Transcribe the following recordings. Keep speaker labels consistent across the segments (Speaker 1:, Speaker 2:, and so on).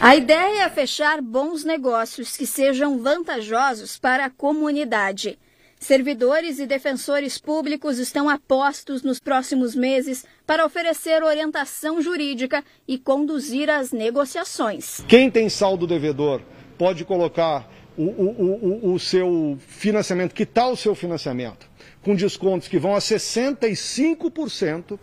Speaker 1: A ideia é fechar bons negócios que sejam vantajosos para a comunidade. Servidores e defensores públicos estão apostos nos próximos meses para oferecer orientação jurídica e conduzir as negociações.
Speaker 2: Quem tem saldo devedor pode colocar o, o, o, o seu financiamento, que tal o seu financiamento, com descontos que vão a 65%.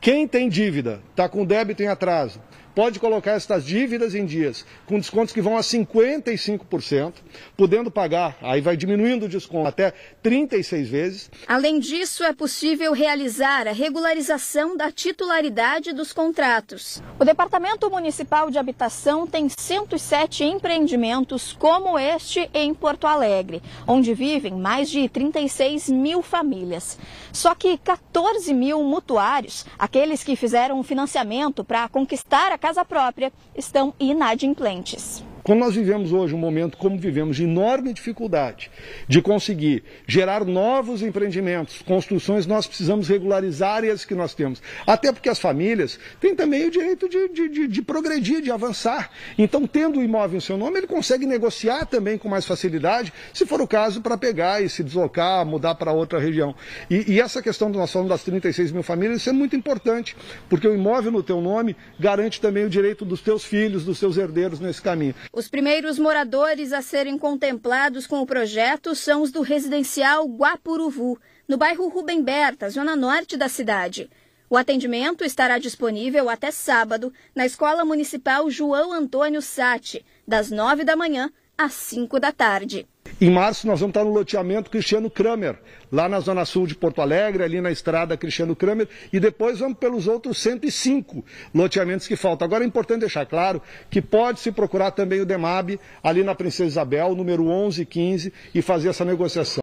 Speaker 2: Quem tem dívida, está com débito em atraso, pode colocar estas dívidas em dias com descontos que vão a 55%, podendo pagar, aí vai diminuindo o desconto até 36 vezes.
Speaker 1: Além disso, é possível realizar a regularização da titularidade dos contratos. O Departamento Municipal de Habitação tem 107 empreendimentos como este em Porto Alegre, onde vivem mais de 36 mil famílias. Só que 14 mil mutuários Aqueles que fizeram um financiamento para conquistar a casa própria estão inadimplentes.
Speaker 2: Quando nós vivemos hoje um momento como vivemos de enorme dificuldade de conseguir gerar novos empreendimentos, construções, nós precisamos regularizar as que nós temos. Até porque as famílias têm também o direito de, de, de, de progredir, de avançar. Então, tendo o imóvel em seu nome, ele consegue negociar também com mais facilidade, se for o caso, para pegar e se deslocar, mudar para outra região. E, e, essa questão do nosso falando das 36 mil famílias, isso é muito importante, porque o imóvel no teu nome garante também o direito dos teus filhos, dos seus herdeiros nesse caminho.
Speaker 1: Os primeiros moradores a serem contemplados com o projeto são os do residencial Guapuruvu, no bairro Rubem Berta, zona norte da cidade. O atendimento estará disponível até sábado na Escola Municipal João Antônio Sati, das 9 da manhã às 5 da tarde.
Speaker 2: Em março, nós vamos estar no loteamento Cristiano Kramer, lá na Zona Sul de Porto Alegre, ali na estrada Cristiano Kramer, e depois vamos pelos outros 105 loteamentos que faltam. Agora é importante deixar claro que pode-se procurar também o DEMAB ali na Princesa Isabel, número 1115, e fazer essa negociação.